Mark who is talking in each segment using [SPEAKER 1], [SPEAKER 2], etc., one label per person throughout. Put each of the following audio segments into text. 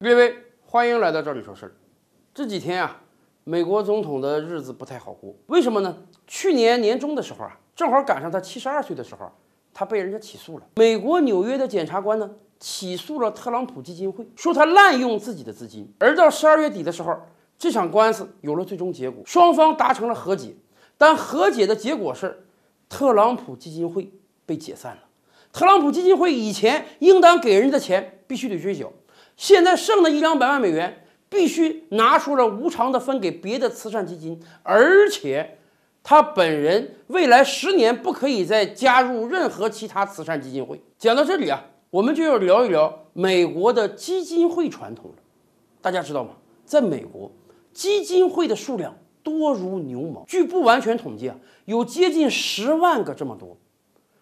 [SPEAKER 1] 各位，欢迎来到这里说事儿。这几天啊，美国总统的日子不太好过。为什么呢？去年年中的时候啊，正好赶上他七十二岁的时候，他被人家起诉了。美国纽约的检察官呢，起诉了特朗普基金会，说他滥用自己的资金。而到十二月底的时候，这场官司有了最终结果，双方达成了和解。但和解的结果是，特朗普基金会被解散了。特朗普基金会以前应当给人家的钱，必须得追缴。现在剩的一两百万美元必须拿出来无偿的分给别的慈善基金，而且他本人未来十年不可以再加入任何其他慈善基金会。讲到这里啊，我们就要聊一聊美国的基金会传统了。大家知道吗？在美国，基金会的数量多如牛毛，据不完全统计啊，有接近十万个这么多。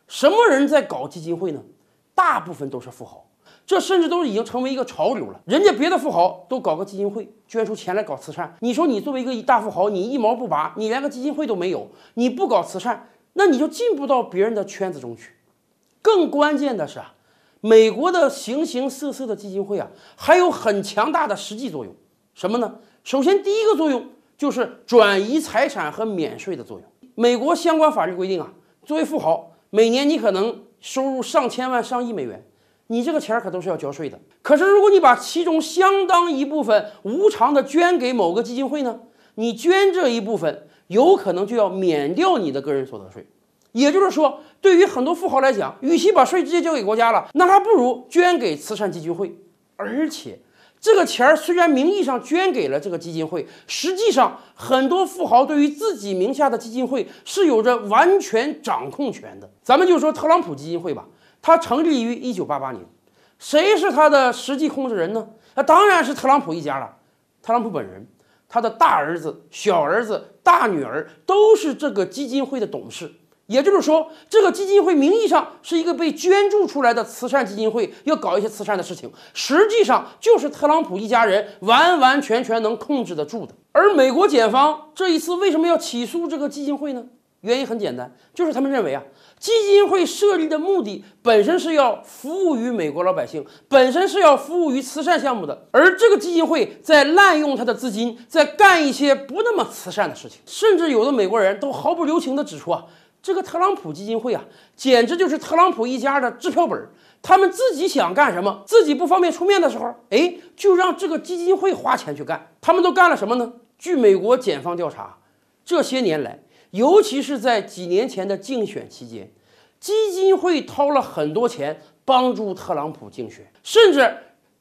[SPEAKER 1] 什么人在搞基金会呢？大部分都是富豪。这甚至都已经成为一个潮流了。人家别的富豪都搞个基金会，捐出钱来搞慈善。你说你作为一个大富豪，你一毛不拔，你连个基金会都没有，你不搞慈善，那你就进不到别人的圈子中去。更关键的是啊，美国的形形色色的基金会啊，还有很强大的实际作用。什么呢？首先第一个作用就是转移财产和免税的作用。美国相关法律规定啊，作为富豪，每年你可能收入上千万、上亿美元。你这个钱可都是要交税的。可是，如果你把其中相当一部分无偿的捐给某个基金会呢？你捐这一部分，有可能就要免掉你的个人所得税。也就是说，对于很多富豪来讲，与其把税直接交给国家了，那还不如捐给慈善基金会。而且，这个钱虽然名义上捐给了这个基金会，实际上很多富豪对于自己名下的基金会是有着完全掌控权的。咱们就说特朗普基金会吧。它成立于一九八八年，谁是它的实际控制人呢？那当然是特朗普一家了。特朗普本人、他的大儿子、小儿子、大女儿都是这个基金会的董事。也就是说，这个基金会名义上是一个被捐助出来的慈善基金会，要搞一些慈善的事情，实际上就是特朗普一家人完完全全能控制得住的。而美国检方这一次为什么要起诉这个基金会呢？原因很简单，就是他们认为啊，基金会设立的目的本身是要服务于美国老百姓，本身是要服务于慈善项目的，而这个基金会在滥用他的资金，在干一些不那么慈善的事情。甚至有的美国人都毫不留情地指出啊，这个特朗普基金会啊，简直就是特朗普一家的支票本儿。他们自己想干什么，自己不方便出面的时候，哎，就让这个基金会花钱去干。他们都干了什么呢？据美国检方调查，这些年来。尤其是在几年前的竞选期间，基金会掏了很多钱帮助特朗普竞选，甚至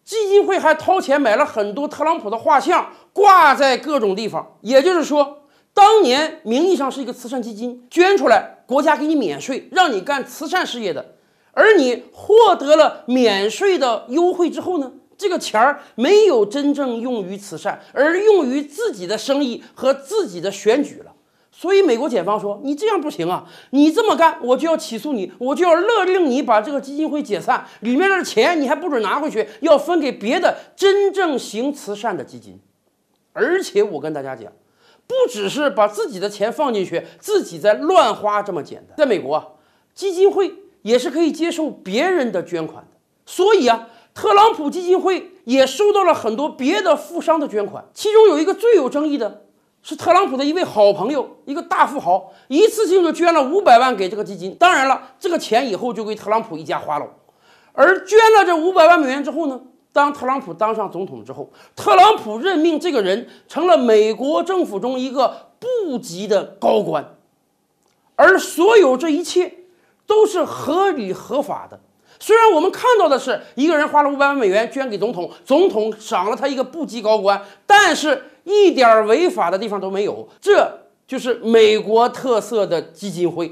[SPEAKER 1] 基金会还掏钱买了很多特朗普的画像挂在各种地方。也就是说，当年名义上是一个慈善基金，捐出来国家给你免税，让你干慈善事业的，而你获得了免税的优惠之后呢，这个钱儿没有真正用于慈善，而用于自己的生意和自己的选举了。所以，美国检方说：“你这样不行啊！你这么干，我就要起诉你，我就要勒令你把这个基金会解散，里面的钱你还不准拿回去，要分给别的真正行慈善的基金。”而且，我跟大家讲，不只是把自己的钱放进去，自己在乱花这么简单。在美国，基金会也是可以接受别人的捐款的。所以啊，特朗普基金会也收到了很多别的富商的捐款，其中有一个最有争议的。是特朗普的一位好朋友，一个大富豪，一次性就捐了五百万给这个基金。当然了，这个钱以后就归特朗普一家花了。而捐了这五百万美元之后呢，当特朗普当上总统之后，特朗普任命这个人成了美国政府中一个部级的高官。而所有这一切都是合理合法的。虽然我们看到的是一个人花了五百万美元捐给总统，总统赏了他一个部级高官，但是。一点违法的地方都没有，这就是美国特色的基金会。